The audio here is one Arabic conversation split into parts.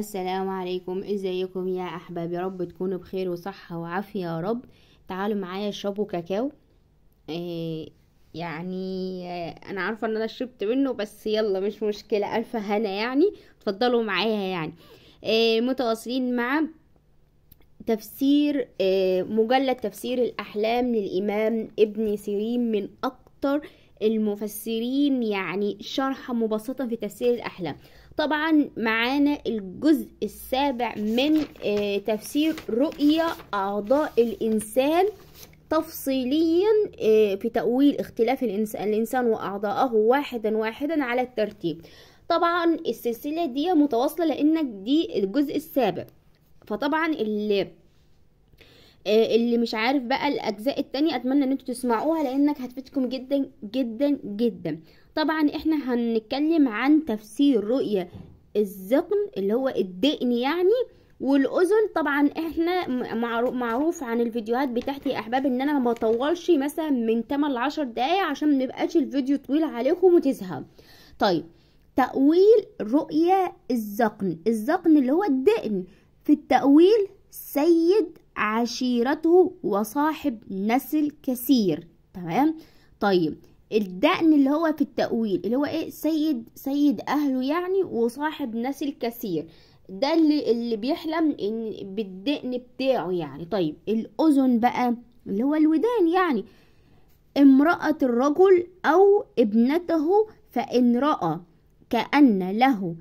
السلام عليكم ازيكم يا احبابي رب تكونوا بخير وصحه وعافيه يا رب تعالوا معايا اشربوا كاكاو آه يعني إيه، انا عارفه ان انا شربت منه بس يلا مش مشكله الف هنا يعني اتفضلوا معايا يعني آه متواصلين مع تفسير إيه، مجلد تفسير الاحلام للامام ابن سيرين من اكتر المفسرين يعني شرحة مبسطة في تفسير الأحلام طبعا معانا الجزء السابع من آه، تفسير رؤية أعضاء الإنسان تفصيليا آه، في تأويل اختلاف الإنسان وأعضاءه واحدا واحدا على الترتيب طبعا السلسلة دي متواصلة لأنك دي الجزء السابع فطبعا اللي آه، اللي مش عارف بقى الاجزاء التانية اتمنى ان انتوا تسمعوها لانك هتفيدكم جدا جدا جدا طبعا احنا هنتكلم عن تفسير رؤية الذقن اللي هو الدقن يعني والاذن طبعا احنا معروف عن الفيديوهات بتاعتي يا احباب ان انا ما بطولش مثلا من 8 ل 10 دقايق عشان ما يبقاش الفيديو طويل عليكم وتزهقوا طيب تأويل رؤية الذقن الذقن اللي هو الدقن في التأويل سيد عشيرته وصاحب نسل كثير تمام طيب الدقن اللي هو في التأويل اللي هو ايه سيد سيد أهله يعني وصاحب نسل كثير ده اللي, اللي بيحلم إن بالدقن بتاعه يعني طيب الأذن بقى اللي هو الودان يعني امرأة الرجل أو ابنته فإن رأى كأن له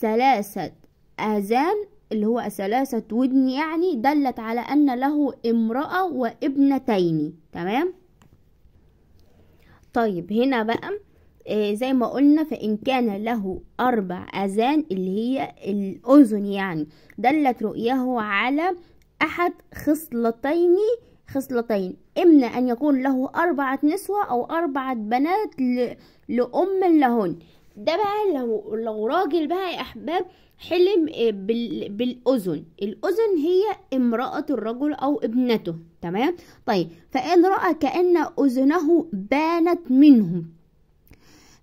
ثلاثة آذان اللي هو ثلاثة ودن يعني دلت على أن له امرأة وابنتين تمام طيب هنا بقى آه، زي ما قلنا فإن كان له أربع أذان اللي هي الأذن يعني دلت رؤياه على أحد خصلتين خصلتين إما أن يكون له أربعة نسوة أو أربعة بنات لأم لهن ده بقى لو لو راجل بقى يا احباب حلم آه، بالاذن الاذن هي امراه الرجل او ابنته تمام طيب فان راى كان اذنه بانت منه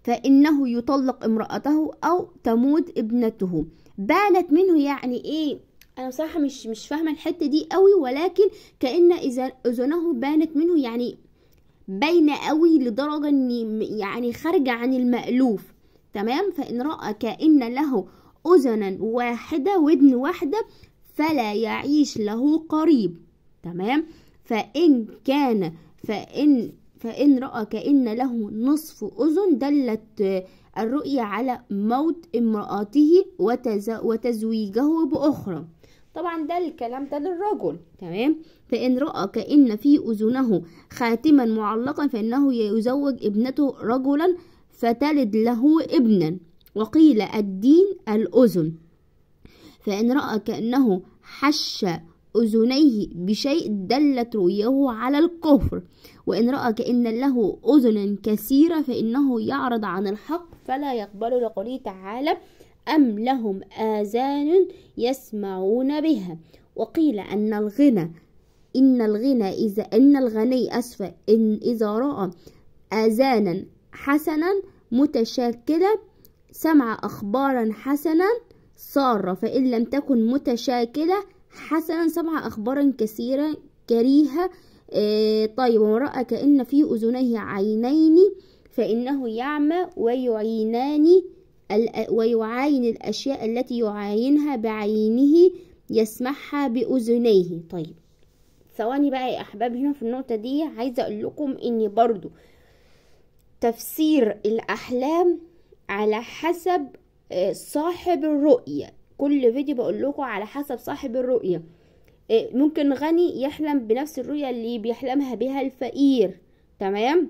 فانه يطلق امراته او تموت ابنته بانت منه يعني ايه انا بصراحه مش مش فاهمه الحته دي قوي ولكن كان اذا اذنه بانت منه يعني باينه قوي لدرجه ان يعني خارجه عن المالوف تمام فإن رأى كائن له أذنا واحدة ودن واحدة فلا يعيش له قريب تمام فإن كان فإن فإن رأى كأن له نصف أذن دلت الرؤية على موت امرأته وتزويجه بأخرى طبعا ده الكلام ده للرجل تمام فإن رأى كأن في أذنه خاتما معلقا فإنه يزوج ابنته رجلا فتلد له ابنا وقيل الدين الأذن فإن رأى كأنه حش أذنيه بشيء دلت رؤياه على الكفر وإن رأى كأن له أذنا كثيرة فإنه يعرض عن الحق فلا يقبل لقوله تعالى أم لهم آذان يسمعون بها وقيل أن الغنى إن الغنى إذا إن الغني أسفة إن إذا رأى آذانا حسنا متشاكلة سمع أخبارا حسنا سارة فإن لم تكن متشاكلة حسنا سمع أخبارا كثيرة كريهة آه طيب ورأى كأن في أذنيه عينين فإنه يعمى ويعينان ويعاين الأشياء التي يعاينها بعينه يسمعها بأذنيه طيب ثواني بقى يا أحباب هنا في النقطة دي عايزة أقول لكم إن برضو تفسير الأحلام على حسب آه، صاحب الرؤية كل فيديو بقول لكم على حسب صاحب الرؤية آه، ممكن غني يحلم بنفس الرؤية اللي بيحلمها بها الفقير تمام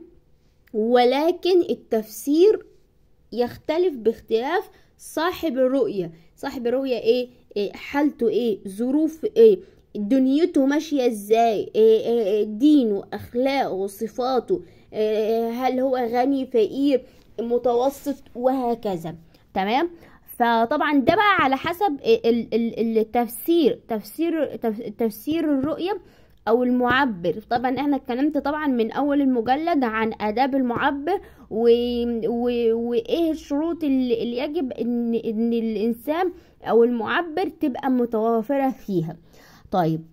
ولكن التفسير يختلف باختلاف صاحب الرؤية صاحب الرؤية ايه, إيه حالته ايه ظروف ايه دنيته ماشية ازاي إيه إيه دينه اخلاقه صفاته آه، هل هو غني فقير متوسط وهكذا تمام فطبعا ده بقى على حسب التفسير تفسير تفسير الرؤيه او المعبر طبعا احنا اتكلمت طبعا من اول المجلد عن اداب المعبر و... و... وايه الشروط اللي يجب ان ان الانسان او المعبر تبقى متوافره فيها طيب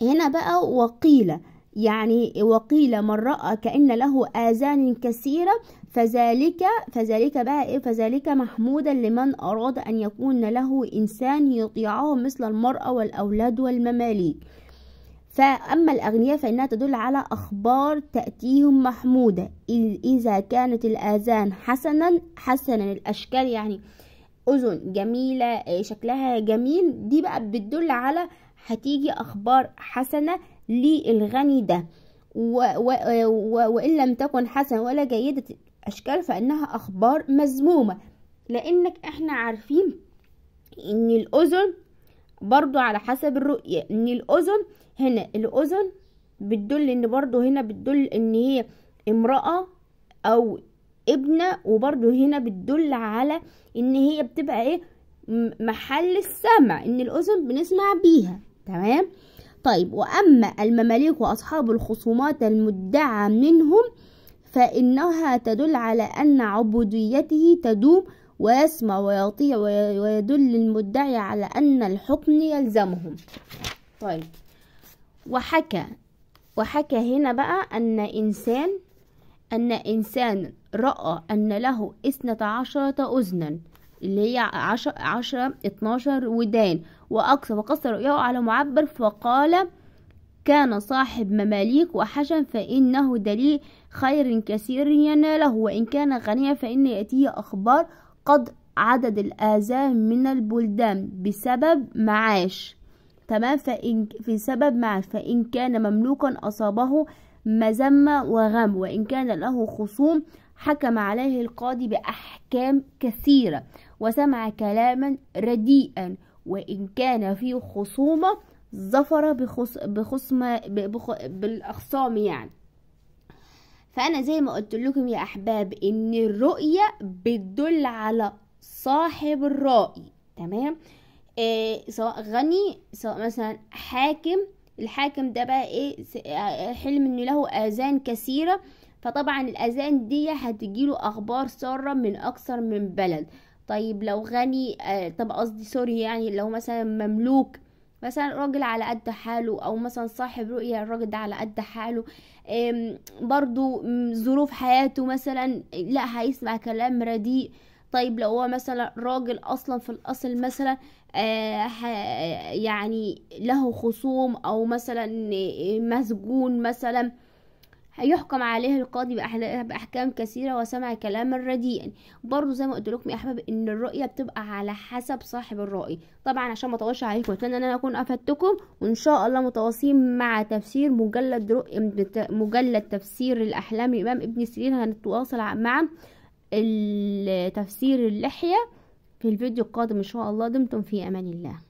هنا بقى وقيل يعني وقيل من رأى كأن له آذان كثيرة فذلك فذلك بقى إيه فذلك محمودا لمن أراد أن يكون له إنسان يطيعه مثل المرأة والأولاد والمماليك فأما الأغنياء فإنها تدل على أخبار تأتيهم محمودة إذا كانت الآذان حسنا حسنا الأشكال يعني أذن جميلة إيه، شكلها جميل دي بقى بتدل على هتيجي أخبار حسنة للغني ده وإن لم تكن حسنة ولا جيدة الأشكال فإنها أخبار مذمومة لأنك إحنا عارفين إن الأذن برضو على حسب الرؤية إن الأذن هنا الأذن بتدل إن برضو هنا بتدل إن هي امرأة أو ابنة وبرضو هنا بتدل على إن هي بتبقى إيه محل السمع إن الأذن بنسمع بيها تمام طيب وأما المماليك وأصحاب الخصومات المدعى منهم فإنها تدل على أن عبوديته تدوم ويسمع ويطيع ويدل المدعي على أن الحكم يلزمهم طيب وحكى وحكى هنا بقى أن إنسان أن إنسان رأى أن له اثنتا عشرة أذنا اللي هي عشر عشرة اتناشر ودان وأقصى فقص رؤياه على معبر فقال كان صاحب مماليك وحشم فإنه دليل خير كثير يناله وإن كان غنيا فإن يأتيه أخبار قد عدد الآذان من البلدان بسبب معاش تمام فإن في سبب معاش فإن كان مملوكا أصابه مذمة وغم وإن كان له خصوم حكم عليه القاضي بأحكام كثيرة وسمع كلاما رديئا وإن كان في خصومة ظفر بخص بخصم بخ بالأخصام يعني فأنا زي ما قلت لكم يا أحباب إن الرؤية بتدل على صاحب الرأي تمام إيه سواء غني سواء مثلا حاكم الحاكم ده بقى ايه آه، حلم انه له اذان كثيره فطبعا الاذان دي هتجيله اخبار ساره من اكثر من بلد طيب لو غني آه طب قصدي سوري يعني لو مثلا مملوك مثلا راجل على قد حاله او مثلا صاحب رؤية الراجل ده على قد حاله برضو ظروف حياته مثلا لا هيسمع كلام رديء طيب لو هو مثلا راجل اصلا في الاصل مثلا آه، يعني له خصوم او مثلا مسجون مثلا يحكم عليه القاضي بأحكام كثيرة وسمع كلاما رديئا برضو زي ما قلت لكم يا أحباب إن الرؤية بتبقى على حسب صاحب الرأي طبعا عشان ما أطولش عليكم أتمنى إن أنا أكون أفدتكم وإن شاء الله متواصلين مع تفسير مجلد رؤية مجلد تفسير الأحلام الإمام ابن سيرين هنتواصل مع تفسير اللحية في الفيديو القادم إن شاء الله دمتم في أمان الله